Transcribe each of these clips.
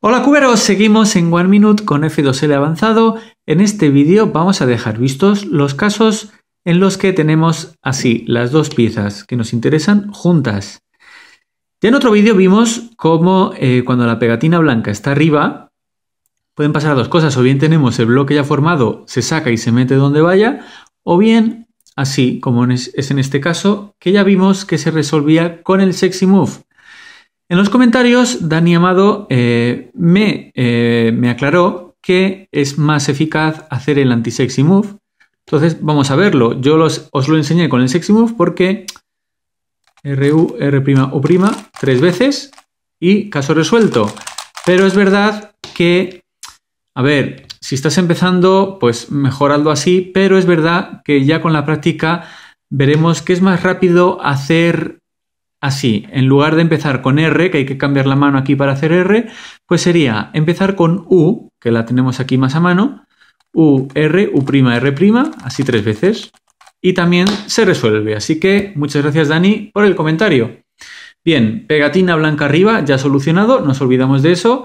Hola cuberos, seguimos en One Minute con F2L avanzado. En este vídeo vamos a dejar vistos los casos en los que tenemos así las dos piezas que nos interesan juntas. Ya en otro vídeo vimos cómo eh, cuando la pegatina blanca está arriba pueden pasar dos cosas, o bien tenemos el bloque ya formado, se saca y se mete donde vaya, o bien así como es en este caso que ya vimos que se resolvía con el sexy move. En los comentarios, Dani Amado eh, eh, me, aclaró que es más eficaz hacer el anti-sexy move. Entonces, vamos a verlo. Yo os lo enseñé con el sexy move porque RU, R'O', tres veces y caso resuelto. Pero es verdad que, a ver, si estás empezando, pues mejorando así, pero es verdad que ya con la práctica veremos que es más rápido hacer así. En lugar de empezar con R, que hay que cambiar la mano aquí para hacer R, pues sería empezar con U, que la tenemos aquí más a mano, U, R, U', R', así tres veces. Y también se resuelve. Así que muchas gracias, Dani, por el comentario. Bien, pegatina blanca arriba, ya solucionado, nos olvidamos de eso.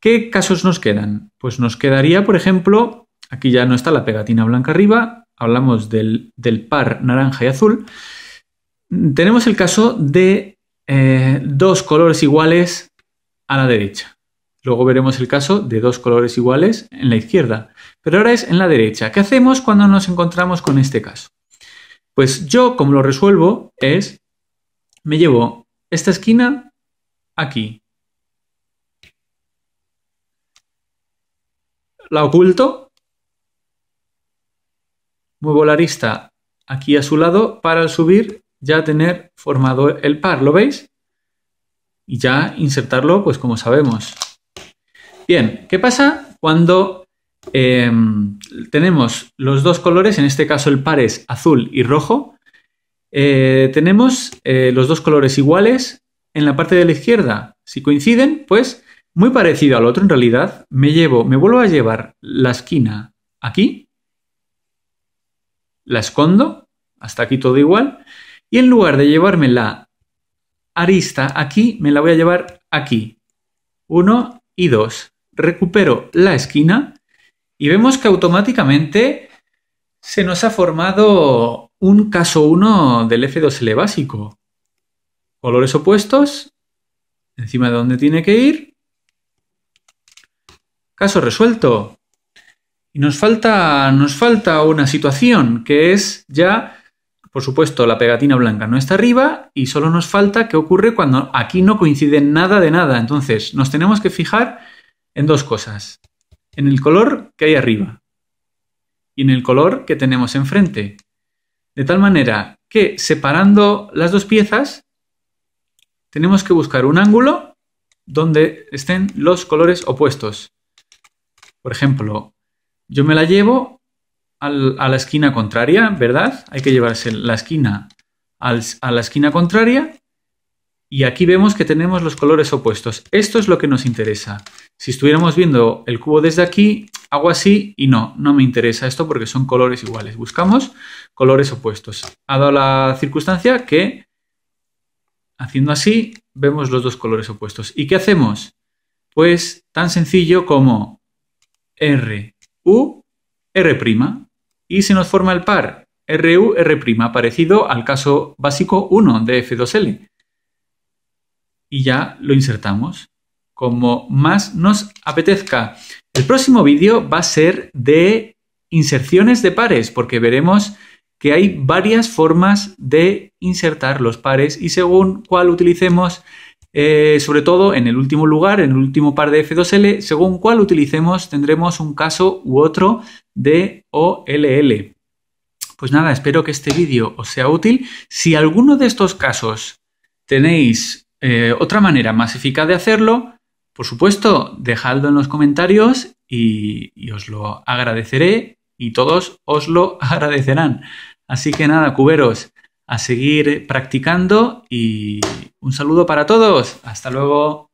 ¿Qué casos nos quedan? Pues nos quedaría, por ejemplo, aquí ya no está la pegatina blanca arriba, hablamos del, del par naranja y azul. Tenemos el caso de eh, dos colores iguales a la derecha. Luego veremos el caso de dos colores iguales en la izquierda. Pero ahora es en la derecha. ¿Qué hacemos cuando nos encontramos con este caso? Pues yo, como lo resuelvo, es, me llevo esta esquina aquí. La oculto. Muevo la arista aquí a su lado para subir ya tener formado el par, ¿lo veis? Y ya insertarlo, pues como sabemos. Bien, ¿qué pasa cuando em, tenemos los dos colores? En este caso el par es azul y rojo. Eh, tenemos eh, los dos colores iguales en la parte de la izquierda. Si coinciden, pues muy parecido al otro en realidad. Me llevo, me vuelvo a llevar la esquina aquí. La escondo. Hasta aquí todo igual. Y en lugar de llevarme la arista aquí, me la voy a llevar aquí. 1 y 2. Recupero la esquina y vemos que automáticamente se nos ha formado un caso 1 del F2L básico. Colores opuestos, encima de donde tiene que ir. Caso resuelto. Y nos falta, nos falta una situación que es ya por supuesto, la pegatina blanca no está arriba y solo nos falta qué ocurre cuando aquí no coincide nada de nada. Entonces, nos tenemos que fijar en dos cosas. En el color que hay arriba y en el color que tenemos enfrente. De tal manera que separando las dos piezas, tenemos que buscar un ángulo donde estén los colores opuestos. Por ejemplo, yo me la llevo a la esquina contraria, ¿verdad? Hay que llevarse la esquina a la esquina contraria y aquí vemos que tenemos los colores opuestos. Esto es lo que nos interesa. Si estuviéramos viendo el cubo desde aquí, hago así y no, no me interesa esto porque son colores iguales. Buscamos colores opuestos. Ha dado la circunstancia que haciendo así vemos los dos colores opuestos. ¿Y qué hacemos? Pues tan sencillo como R, U, R' y se nos forma el par RU-R', parecido al caso básico 1 de F2L. Y ya lo insertamos como más nos apetezca. El próximo vídeo va a ser de inserciones de pares, porque veremos que hay varias formas de insertar los pares y según cuál utilicemos eh, sobre todo en el último lugar, en el último par de F2L, según cuál utilicemos tendremos un caso u otro de OLL. Pues nada, espero que este vídeo os sea útil. Si alguno de estos casos tenéis eh, otra manera más eficaz de hacerlo, por supuesto, dejadlo en los comentarios y os lo agradeceré y todos os lo agradecerán. Así que nada, cuberos, a seguir practicando y un saludo para todos. Hasta luego.